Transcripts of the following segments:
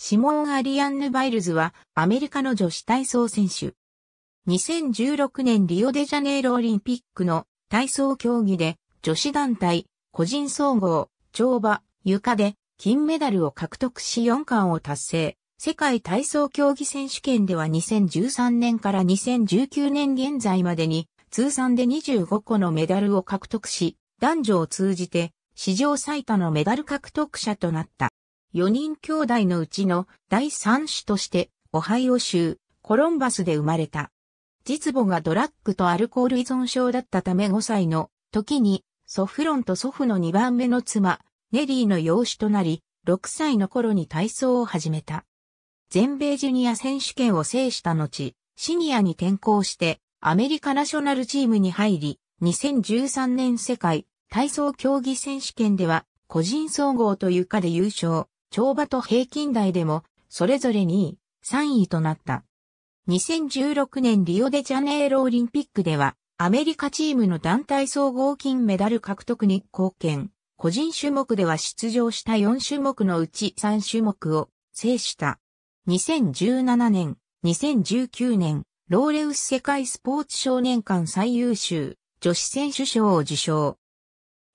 シモン・アリアンヌ・バイルズはアメリカの女子体操選手。2016年リオデジャネイロオリンピックの体操競技で女子団体、個人総合、跳馬、床で金メダルを獲得し4冠を達成。世界体操競技選手権では2013年から2019年現在までに通算で25個のメダルを獲得し、男女を通じて史上最多のメダル獲得者となった。4人兄弟のうちの第3子として、オハイオ州、コロンバスで生まれた。実母がドラッグとアルコール依存症だったため5歳の時に、祖父論と祖父の2番目の妻、ネリーの養子となり、6歳の頃に体操を始めた。全米ジュニア選手権を制した後、シニアに転向して、アメリカナショナルチームに入り、2013年世界体操競技選手権では、個人総合というかで優勝。跳馬と平均台でも、それぞれ2位、3位となった。2016年リオデジャネイロオリンピックでは、アメリカチームの団体総合金メダル獲得に貢献。個人種目では出場した4種目のうち3種目を制した。2017年、2019年、ローレウス世界スポーツ少年間最優秀女子選手賞を受賞。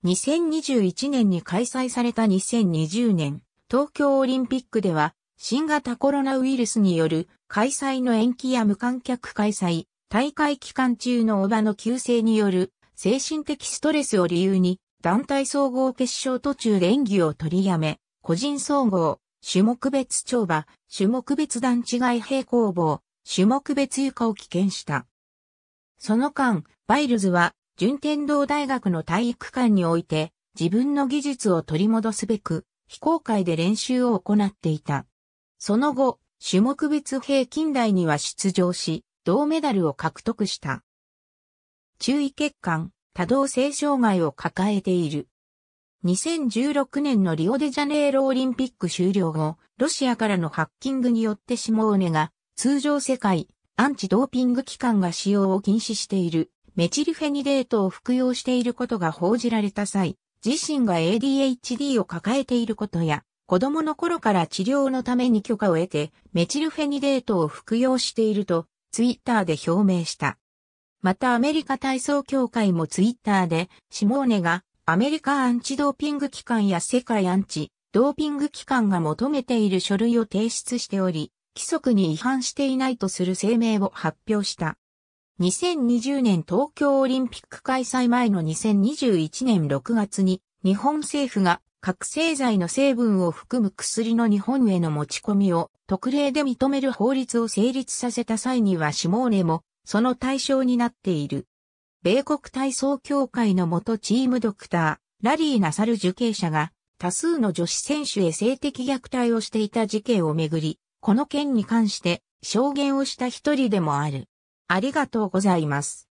2021年に開催された2020年東京オリンピックでは、新型コロナウイルスによる開催の延期や無観客開催、大会期間中のおばの急性による精神的ストレスを理由に、団体総合決勝途中で演技を取りやめ、個人総合、種目別跳馬、種目別段違い平行棒、種目別床を棄権した。その間、バイルズは、順天堂大学の体育館において、自分の技術を取り戻すべく、非公開で練習を行っていた。その後、種目別平均台には出場し、銅メダルを獲得した。注意欠陥、多動性障害を抱えている。2016年のリオデジャネイロオリンピック終了後、ロシアからのハッキングによってシモーネが通常世界アンチドーピング機関が使用を禁止しているメチルフェニデートを服用していることが報じられた際、自身が ADHD を抱えていることや、子供の頃から治療のために許可を得て、メチルフェニデートを服用していると、ツイッターで表明した。またアメリカ体操協会もツイッターで、シモーネがアメリカアンチドーピング機関や世界アンチドーピング機関が求めている書類を提出しており、規則に違反していないとする声明を発表した。2020年東京オリンピック開催前の2021年6月に日本政府が覚醒剤の成分を含む薬の日本への持ち込みを特例で認める法律を成立させた際にはシモーもその対象になっている。米国体操協会の元チームドクター、ラリー・ナサル受刑者が多数の女子選手へ性的虐待をしていた事件をめぐり、この件に関して証言をした一人でもある。ありがとうございます。